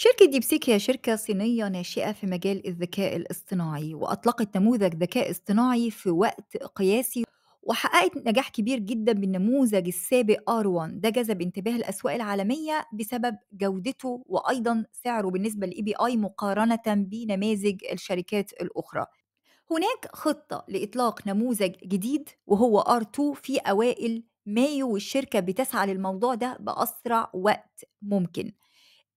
شركة ديبسيك هي شركة صينية ناشئة في مجال الذكاء الاصطناعي وأطلقت نموذج ذكاء اصطناعي في وقت قياسي وحققت نجاح كبير جدا بالنموذج السابق R1 ده جذب انتباه الأسواق العالمية بسبب جودته وأيضا سعره بالنسبة لإي بي آي مقارنة بنماذج الشركات الأخرى هناك خطة لإطلاق نموذج جديد وهو R2 في أوائل مايو والشركة بتسعى للموضوع ده بأسرع وقت ممكن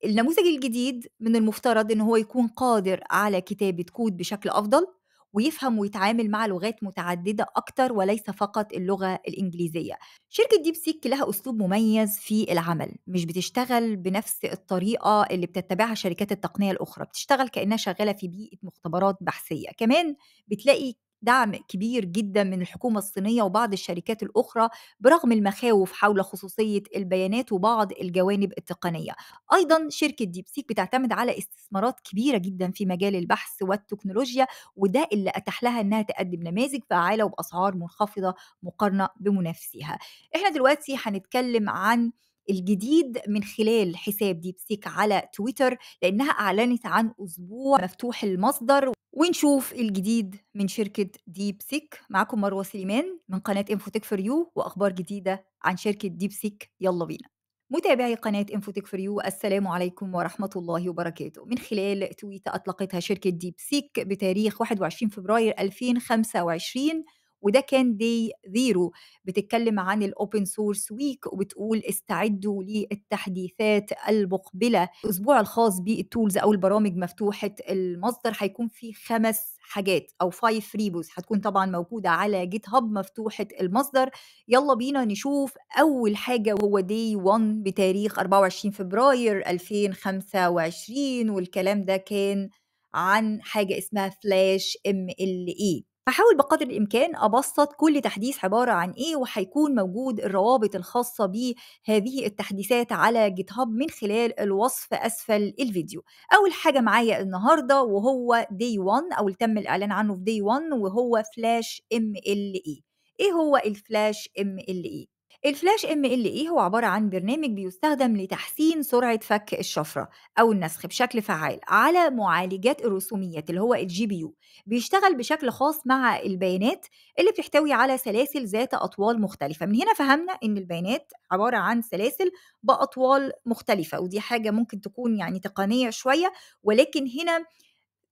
النموذج الجديد من المفترض ان هو يكون قادر على كتابه كود بشكل افضل ويفهم ويتعامل مع لغات متعددة أكتر وليس فقط اللغة الإنجليزية شركة ديب سيك لها أسلوب مميز في العمل مش بتشتغل بنفس الطريقة اللي بتتبعها شركات التقنية الأخرى بتشتغل كأنها شغالة في بيئة مختبرات بحثية كمان بتلاقي دعم كبير جدا من الحكومة الصينية وبعض الشركات الأخرى برغم المخاوف حول خصوصية البيانات وبعض الجوانب التقنية أيضا شركة ديبسيك بتعتمد على استثمارات كبيرة جدا في مجال البحث والتكنولوجيا وده اللي أتاح لها أنها تقدم نماذج فعالة وبأسعار منخفضة مقارنة بمنافسيها احنا دلوقتي هنتكلم عن الجديد من خلال حساب ديب سيك على تويتر لأنها أعلنت عن أسبوع مفتوح المصدر ونشوف الجديد من شركة ديب سيك معكم مروة سليمان من قناة انفوتك فور يو وأخبار جديدة عن شركة ديب سيك يلا بينا متابعي قناة انفوتك فور يو السلام عليكم ورحمة الله وبركاته من خلال تويتة أطلقتها شركة ديب سيك بتاريخ 21 فبراير 2025 وده كان دي زيرو بتتكلم عن الاوبن سورس ويك وبتقول استعدوا للتحديثات المقبله الاسبوع الخاص بالتولز او البرامج مفتوحه المصدر هيكون في خمس حاجات او فايف ريبوز هتكون طبعا موجوده على جيت هاب مفتوحه المصدر يلا بينا نشوف اول حاجه وهو دي 1 بتاريخ 24 فبراير 2025 والكلام ده كان عن حاجه اسمها فلاش ام ال اي هحاول بقدر الإمكان أبسط كل تحديث عبارة عن إيه وهيكون موجود الروابط الخاصة بهذه التحديثات على جيت هاب من خلال الوصف أسفل الفيديو أول حاجة معايا النهاردة وهو دي 1 أو اللي تم الإعلان عنه في دي 1 وهو فلاش ام ال اي ايه هو الفلاش ام ال اي الفلاش ام ال اي هو عباره عن برنامج بيستخدم لتحسين سرعه فك الشفره او النسخ بشكل فعال على معالجات الرسوميات اللي هو الجي بي يو بيشتغل بشكل خاص مع البيانات اللي بتحتوي على سلاسل ذات اطوال مختلفه من هنا فهمنا ان البيانات عباره عن سلاسل باطوال مختلفه ودي حاجه ممكن تكون يعني تقنيه شويه ولكن هنا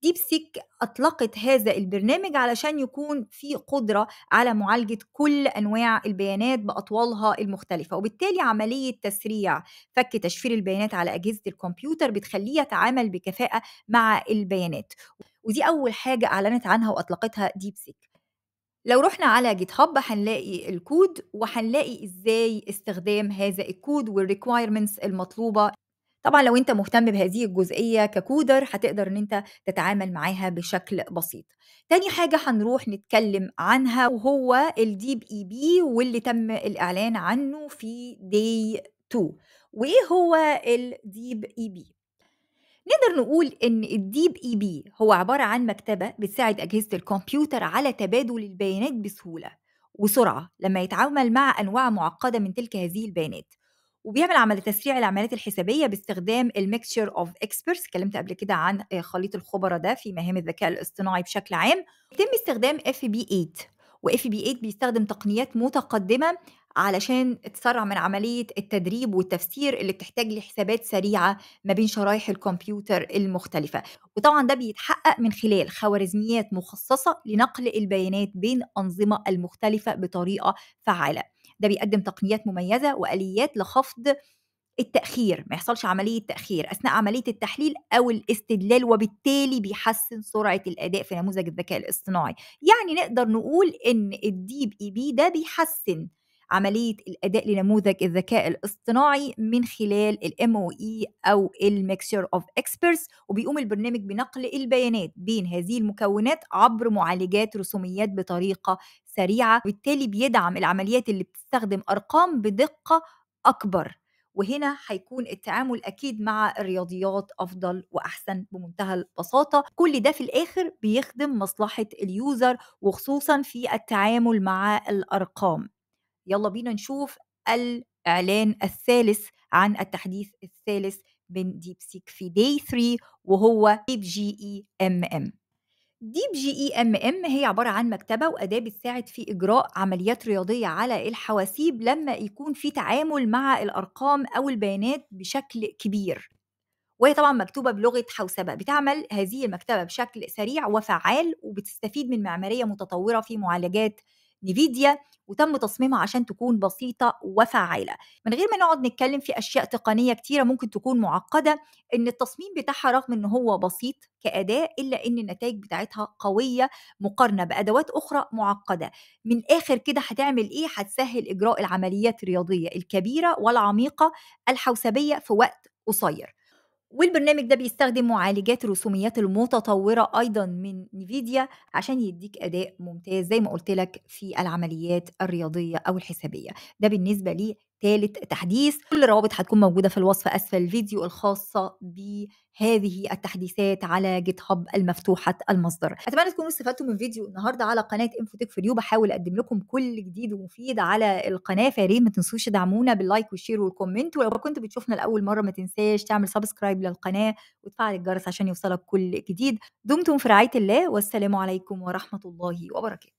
ديب سيك أطلقت هذا البرنامج علشان يكون في قدرة على معالجة كل أنواع البيانات بأطوالها المختلفة وبالتالي عملية تسريع فك تشفير البيانات على أجهزة الكمبيوتر بتخليه يتعامل بكفاءة مع البيانات ودي أول حاجة أعلنت عنها وأطلقتها ديب سيك لو رحنا على جيت هاب هنلاقي الكود وهنلاقي ازاي استخدام هذا الكود والريكوايرمنتس المطلوبه طبعا لو انت مهتم بهذه الجزئية ككودر هتقدر ان انت تتعامل معاها بشكل بسيط تاني حاجة هنروح نتكلم عنها وهو الديب اي بي واللي تم الاعلان عنه في داي 2 وايه هو الديب اي بي نقدر نقول ان الديب اي بي هو عبارة عن مكتبة بتساعد اجهزة الكمبيوتر على تبادل البيانات بسهولة وسرعة لما يتعامل مع أنواع معقدة من تلك هذه البيانات وبيعمل عمل تسريع العمليات الحسابيه باستخدام الميكشر اوف اكسبرتس اتكلمت قبل كده عن خليط الخبراء ده في مهام الذكاء الاصطناعي بشكل عام يتم استخدام اف بي 8 واف بي 8 بيستخدم تقنيات متقدمه علشان تسرع من عملية التدريب والتفسير اللي بتحتاج لحسابات سريعة ما بين شرايح الكمبيوتر المختلفة وطبعا ده بيتحقق من خلال خوارزميات مخصصة لنقل البيانات بين أنظمة المختلفة بطريقة فعالة ده بيقدم تقنيات مميزه واليات لخفض التاخير ما يحصلش عمليه تاخير اثناء عمليه التحليل او الاستدلال وبالتالي بيحسن سرعه الاداء في نموذج الذكاء الاصطناعي يعني نقدر نقول ان الديب اي بي ده بيحسن عملية الأداء لنموذج الذكاء الاصطناعي من خلال الام e او اي أو of اوف اكسبرتس وبيقوم البرنامج بنقل البيانات بين هذه المكونات عبر معالجات رسوميات بطريقة سريعة وبالتالي بيدعم العمليات اللي بتستخدم أرقام بدقة أكبر وهنا هيكون التعامل اكيد مع الرياضيات افضل واحسن بمنتهى البساطه كل ده في الاخر بيخدم مصلحه اليوزر وخصوصا في التعامل مع الارقام يلا بينا نشوف الإعلان الثالث عن التحديث الثالث من ديب سيك في داي 3 وهو ديب جي اي ام ام ديب جي اي ام ام هي عباره عن مكتبه واداه بتساعد في اجراء عمليات رياضيه على الحواسيب لما يكون في تعامل مع الارقام او البيانات بشكل كبير وهي طبعا مكتوبه بلغه حوسبه بتعمل هذه المكتبه بشكل سريع وفعال وبتستفيد من معماريه متطوره في معالجات نيفيديا وتم تصميمها عشان تكون بسيطه وفعاله من غير ما نقعد نتكلم في اشياء تقنيه كتيره ممكن تكون معقده ان التصميم بتاعها رغم ان هو بسيط كاداه الا ان النتائج بتاعتها قويه مقارنه بادوات اخرى معقده من اخر كده هتعمل ايه هتسهل اجراء العمليات الرياضيه الكبيره والعميقه الحوسبيه في وقت قصير والبرنامج ده بيستخدم معالجات رسوميات المتطورة أيضا من نيفيديا عشان يديك أداء ممتاز زي ما قلت لك في العمليات الرياضية أو الحسابية ده بالنسبة لي ثالث تحديث كل الروابط هتكون موجودة في الوصف أسفل الفيديو الخاصة بهذه التحديثات على جيت هاب المفتوحة المصدر أتمنى تكونوا استفدتوا من فيديو النهاردة على قناة انفوتك فور يو بحاول أقدم لكم كل جديد ومفيد على القناة فياريت ما تنسوش تدعمونا باللايك والشير والكومنت ولو كنت بتشوفنا لأول مرة ما تنساش تعمل سبسكرايب للقناة وتفعل الجرس عشان يوصلك كل جديد دمتم في رعاية الله والسلام عليكم ورحمة الله وبركاته